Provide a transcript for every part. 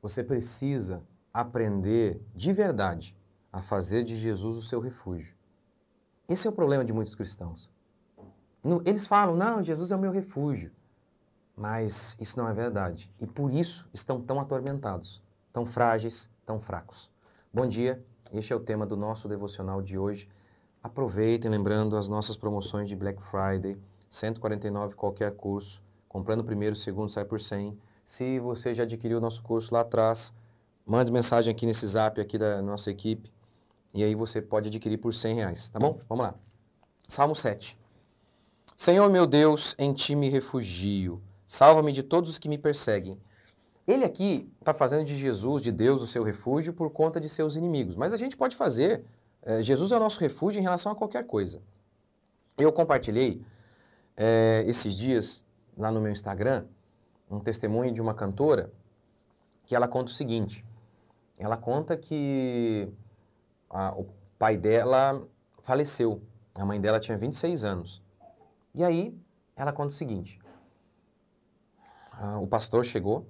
Você precisa aprender de verdade a fazer de Jesus o seu refúgio. Esse é o problema de muitos cristãos. Eles falam, não, Jesus é o meu refúgio. Mas isso não é verdade. E por isso estão tão atormentados, tão frágeis, tão fracos. Bom dia, este é o tema do nosso devocional de hoje. Aproveitem, lembrando, as nossas promoções de Black Friday, 149 qualquer curso, comprando primeiro, segundo sai por 100, se você já adquiriu o nosso curso lá atrás, mande mensagem aqui nesse zap aqui da nossa equipe. E aí você pode adquirir por 100 reais, tá bom? Vamos lá. Salmo 7. Senhor meu Deus, em ti me refugio. Salva-me de todos os que me perseguem. Ele aqui está fazendo de Jesus, de Deus, o seu refúgio por conta de seus inimigos. Mas a gente pode fazer. É, Jesus é o nosso refúgio em relação a qualquer coisa. Eu compartilhei é, esses dias lá no meu Instagram um testemunho de uma cantora que ela conta o seguinte: ela conta que a, o pai dela faleceu, a mãe dela tinha 26 anos. E aí ela conta o seguinte: a, o pastor chegou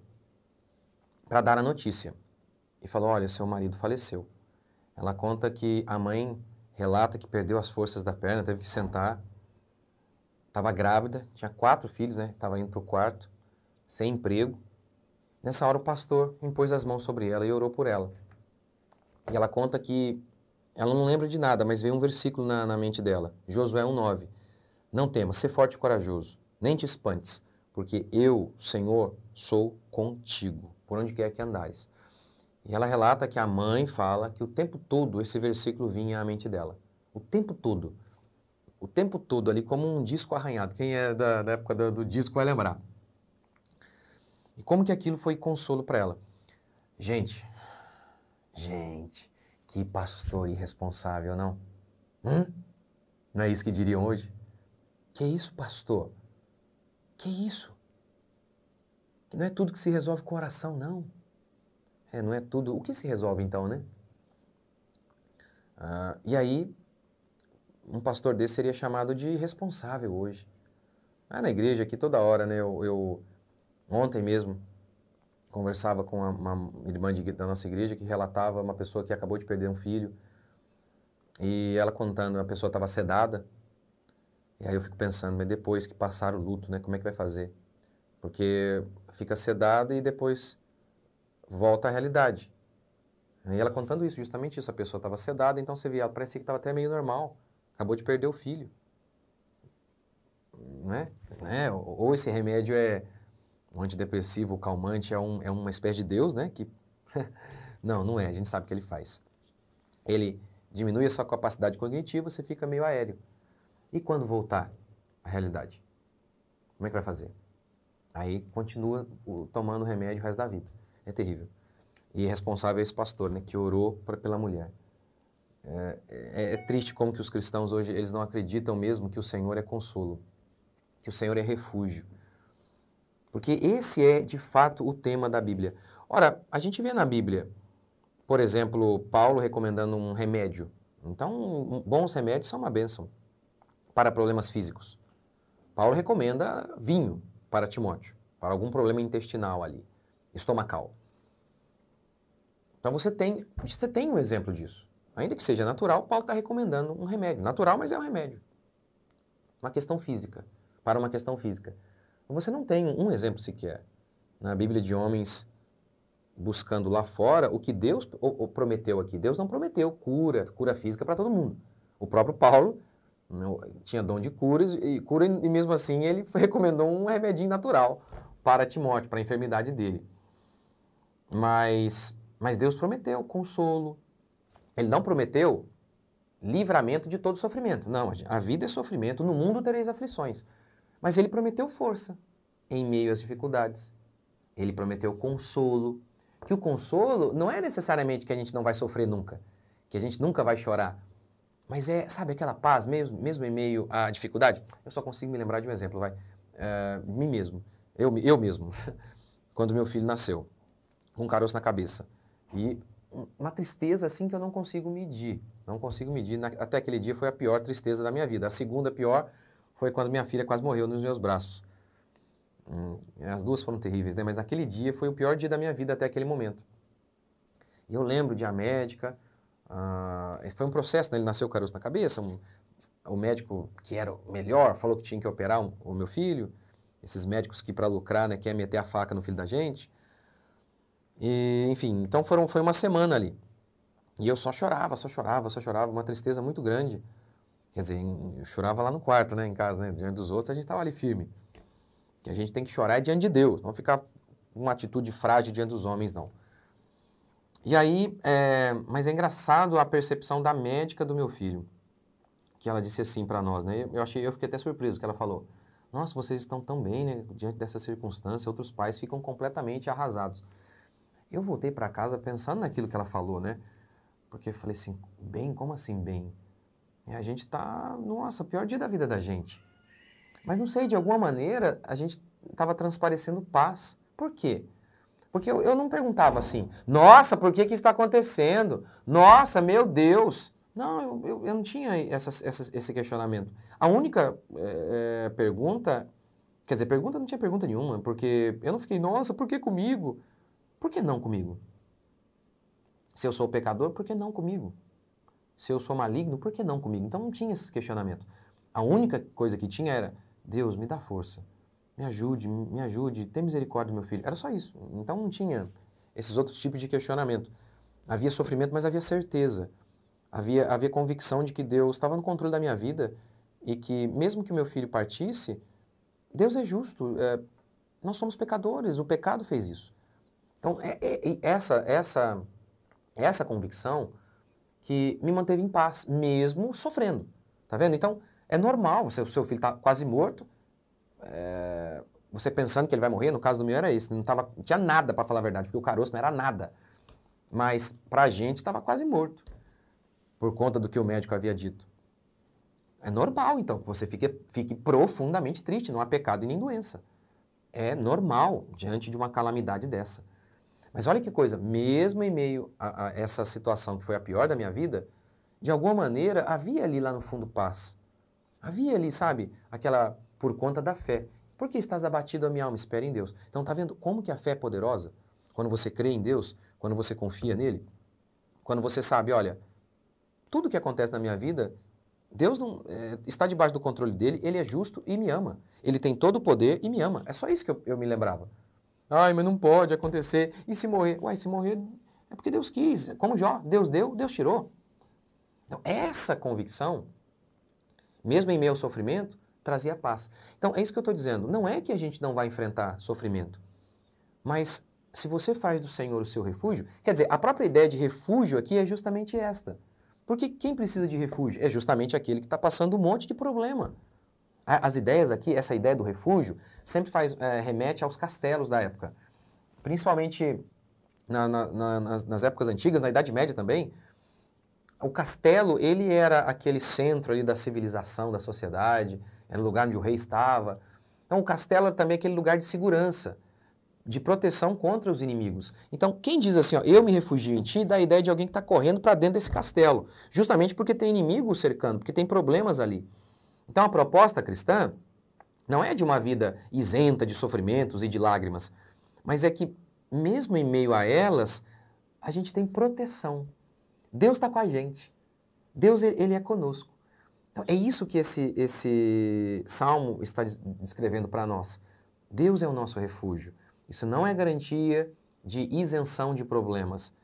para dar a notícia e falou: Olha, seu marido faleceu. Ela conta que a mãe relata que perdeu as forças da perna, teve que sentar. Estava grávida, tinha quatro filhos, né? Estava indo para o quarto sem emprego. Nessa hora, o pastor impôs as mãos sobre ela e orou por ela. E ela conta que ela não lembra de nada, mas veio um versículo na, na mente dela: Josué 1,9. Não temas, ser forte e corajoso, nem te espantes, porque eu, Senhor, sou contigo, por onde quer que andais. E ela relata que a mãe fala que o tempo todo esse versículo vinha à mente dela. O tempo todo. O tempo todo ali, como um disco arranhado. Quem é da, da época do, do disco vai lembrar. E como que aquilo foi consolo para ela? Gente, gente, que pastor irresponsável, não? Hum? Não é isso que diriam hoje? Que isso, pastor? Que isso? Que não é tudo que se resolve com oração, não. É, não é tudo. O que se resolve então, né? Ah, e aí, um pastor desse seria chamado de responsável hoje. Ah, na igreja aqui toda hora, né? eu, eu Ontem mesmo conversava com uma, irmã de, da nossa igreja que relatava uma pessoa que acabou de perder um filho. E ela contando, a pessoa estava sedada. E aí eu fico pensando, mas depois que passar o luto, né, como é que vai fazer? Porque fica sedada e depois volta à realidade. E ela contando isso, justamente isso, a pessoa estava sedada, então você via, ela parecia que estava até meio normal, acabou de perder o filho. Né? Né? Ou esse remédio é, o antidepressivo, o calmante, é, um, é uma espécie de Deus, né? Que... não, não é, a gente sabe o que ele faz. Ele diminui a sua capacidade cognitiva, você fica meio aéreo. E quando voltar à realidade? Como é que vai fazer? Aí continua o, tomando remédio o resto da vida. É terrível. E é responsável é esse pastor, né, que orou pra, pela mulher. É, é, é triste como que os cristãos hoje, eles não acreditam mesmo que o Senhor é consolo, que o Senhor é refúgio porque esse é, de fato, o tema da Bíblia. Ora, a gente vê na Bíblia, por exemplo, Paulo recomendando um remédio. Então, bons remédios são uma bênção para problemas físicos. Paulo recomenda vinho para Timóteo, para algum problema intestinal ali, estomacal. Então você tem, você tem um exemplo disso. Ainda que seja natural, Paulo está recomendando um remédio. Natural, mas é um remédio. Uma questão física, para uma questão física. Você não tem um exemplo sequer na né? Bíblia de homens buscando lá fora o que Deus ou, prometeu aqui. Deus não prometeu cura, cura física para todo mundo. O próprio Paulo não, né, tinha dom de curas e cura e mesmo assim ele recomendou um remedinho natural para Timóteo, para a enfermidade dele. Mas, mas Deus prometeu consolo. Ele não prometeu livramento de todo sofrimento. Não, a vida é sofrimento, no mundo tereis aflições. Mas ele prometeu força em meio às dificuldades. Ele prometeu consolo. Que o consolo não é necessariamente que a gente não vai sofrer nunca, que a gente nunca vai chorar. Mas é, sabe, aquela paz, mesmo, mesmo em meio à dificuldade? Eu só consigo me lembrar de um exemplo, vai. Uh, mim mesmo. Eu, eu mesmo. Quando meu filho nasceu, com um caroço na cabeça. E uma tristeza assim que eu não consigo medir. Não consigo medir. até aquele dia foi a pior tristeza da minha vida. A segunda pior foi quando minha filha quase morreu nos meus braços. Hum, as duas foram terríveis, né? Mas naquele dia foi o pior dia da minha vida até aquele momento. E eu lembro de a médica. Ah, foi um processo, né? Ele nasceu caroço na cabeça. Um, o médico que era o melhor falou que tinha que operar um, o meu filho. Esses médicos que, para lucrar, né, quer meter a faca no filho da gente. E, enfim, então foram, foi uma semana ali. E eu só chorava, só chorava, só chorava. Uma tristeza muito grande. Quer dizer, eu chorava lá no quarto, né, em casa, né, diante dos outros, a gente estava ali firme. Que a gente tem que chorar diante de Deus, não ficar uma atitude frágil diante dos homens, não. E aí, é, mas é engraçado a percepção da médica do meu filho, que ela disse assim para nós, né? Eu achei, eu fiquei até surpreso que ela falou: "Nossa, vocês estão tão bem, né? Diante dessa circunstância, outros pais ficam completamente arrasados". Eu voltei para casa pensando naquilo que ela falou, né? Porque eu falei assim: "Bem, como assim bem?" E a gente tá nossa, pior dia da vida da gente. Mas não sei, de alguma maneira a gente estava transparecendo paz. Por quê? Porque eu, eu não perguntava assim, nossa, por que, que isso está acontecendo? Nossa, meu Deus! Não, eu, eu, eu não tinha essa esse questionamento. A única é, pergunta, quer dizer, pergunta não tinha pergunta nenhuma, porque eu não fiquei, nossa, por que comigo? Por que não comigo? Se eu sou pecador, por que não comigo? Se eu sou maligno, por que não comigo? Então não tinha esse questionamento. A única coisa que tinha era: Deus, me dá força, me ajude, me ajude, tem misericórdia, meu filho. Era só isso. Então não tinha esses outros tipos de questionamento. Havia sofrimento, mas havia certeza. Havia, havia convicção de que Deus estava no controle da minha vida e que, mesmo que meu filho partisse, Deus é justo. É, nós somos pecadores, o pecado fez isso. Então, é, é, essa, essa, essa convicção que me manteve em paz, mesmo sofrendo. Tá vendo? Então, é normal, você, o seu filho está quase morto, é, você pensando que ele vai morrer, no caso do meu era isso, não, tava, não tinha nada para falar a verdade, porque o caroço não era nada. Mas, para a gente, estava quase morto, por conta do que o médico havia dito. É normal, então, que você fique, fique profundamente triste, não há pecado e nem doença. É normal diante de uma calamidade dessa. Mas olha que coisa, mesmo em meio a, a essa situação que foi a pior da minha vida, de alguma maneira havia ali lá no fundo paz. Havia ali, sabe, aquela por conta da fé. Por que estás abatido a minha alma? Espera em Deus. Então tá vendo como que a fé é poderosa? Quando você crê em Deus, quando você confia nele, quando você sabe, olha, tudo que acontece na minha vida, Deus não, é, está debaixo do controle dele, ele é justo e me ama. Ele tem todo o poder e me ama. É só isso que eu, eu me lembrava. Ai, mas não pode acontecer. E se morrer? Uai, se morrer é porque Deus quis. Como Jó, Deus deu, Deus tirou. Então, essa convicção, mesmo em meio ao sofrimento, trazia paz. Então, é isso que eu estou dizendo. Não é que a gente não vai enfrentar sofrimento, mas se você faz do Senhor o seu refúgio, quer dizer, a própria ideia de refúgio aqui é justamente esta. Porque quem precisa de refúgio? É justamente aquele que está passando um monte de problema. As ideias aqui, essa ideia do refúgio, sempre faz é, remete aos castelos da época. Principalmente na, na, na, nas, nas épocas antigas, na Idade Média também, o castelo, ele era aquele centro ali da civilização, da sociedade, era o lugar onde o rei estava. Então, o castelo era também aquele lugar de segurança, de proteção contra os inimigos. Então, quem diz assim, ó, eu me refugio em ti, dá a ideia de alguém que está correndo para dentro desse castelo, justamente porque tem inimigos cercando, porque tem problemas ali. Então a proposta cristã não é de uma vida isenta de sofrimentos e de lágrimas, mas é que, mesmo em meio a elas, a gente tem proteção. Deus está com a gente. Deus ele é conosco. Então, é isso que esse, esse salmo está descrevendo para nós. Deus é o nosso refúgio. Isso não é garantia de isenção de problemas,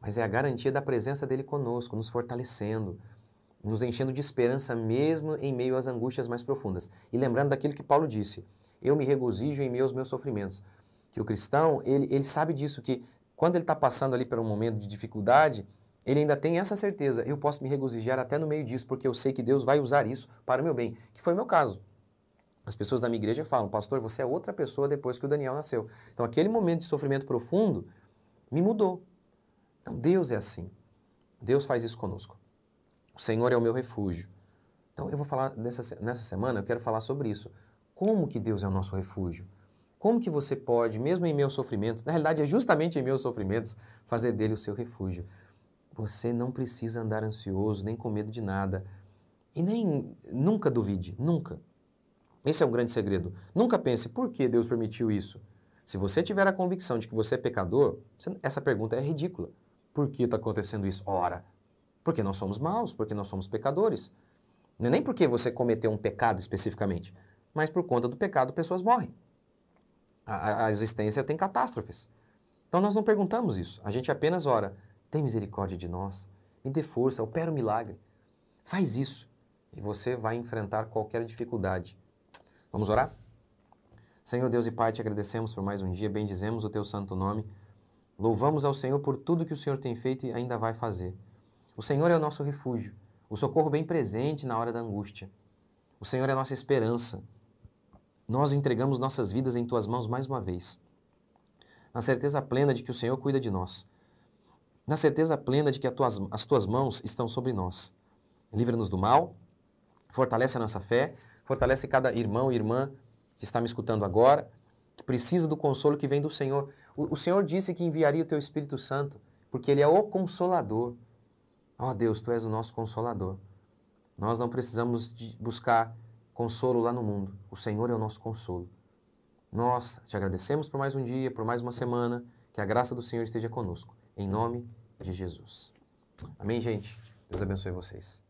mas é a garantia da presença dele conosco, nos fortalecendo, nos enchendo de esperança mesmo em meio às angústias mais profundas. E lembrando daquilo que Paulo disse: Eu me regozijo em meio aos meus sofrimentos. Que o cristão, ele, ele sabe disso, que quando ele está passando ali por um momento de dificuldade, ele ainda tem essa certeza: eu posso me regozijar até no meio disso, porque eu sei que Deus vai usar isso para o meu bem, que foi o meu caso. As pessoas da minha igreja falam, pastor, você é outra pessoa depois que o Daniel nasceu. Então, aquele momento de sofrimento profundo me mudou. Então, Deus é assim. Deus faz isso conosco. O Senhor é o meu refúgio. Então eu vou falar nessa, nessa semana, eu quero falar sobre isso. Como que Deus é o nosso refúgio? Como que você pode, mesmo em meus sofrimentos, na realidade é justamente em meus sofrimentos, fazer dele o seu refúgio? Você não precisa andar ansioso, nem com medo de nada. E nem nunca duvide, nunca. Esse é um grande segredo. Nunca pense por que Deus permitiu isso. Se você tiver a convicção de que você é pecador, essa pergunta é ridícula. Por que está acontecendo isso? Ora, porque nós somos maus, porque nós somos pecadores. Não é nem porque você cometeu um pecado especificamente, mas por conta do pecado pessoas morrem. A, a existência tem catástrofes. Então nós não perguntamos isso. A gente apenas ora: tem misericórdia de nós, me dê força, opera o um milagre. Faz isso e você vai enfrentar qualquer dificuldade. Vamos orar? Senhor Deus e Pai, te agradecemos por mais um dia, bendizemos o teu santo nome. Louvamos ao Senhor por tudo que o Senhor tem feito e ainda vai fazer. O Senhor é o nosso refúgio, o socorro bem presente na hora da angústia. O Senhor é a nossa esperança. Nós entregamos nossas vidas em tuas mãos mais uma vez. Na certeza plena de que o Senhor cuida de nós. Na certeza plena de que tuas, as tuas mãos estão sobre nós. Livra-nos do mal, fortalece a nossa fé, fortalece cada irmão e irmã que está me escutando agora, que precisa do consolo que vem do Senhor. O, o Senhor disse que enviaria o teu Espírito Santo, porque ele é o consolador. Ó oh Deus, tu és o nosso consolador. Nós não precisamos buscar consolo lá no mundo. O Senhor é o nosso consolo. Nós te agradecemos por mais um dia, por mais uma semana. Que a graça do Senhor esteja conosco. Em nome de Jesus. Amém, gente? Deus abençoe vocês.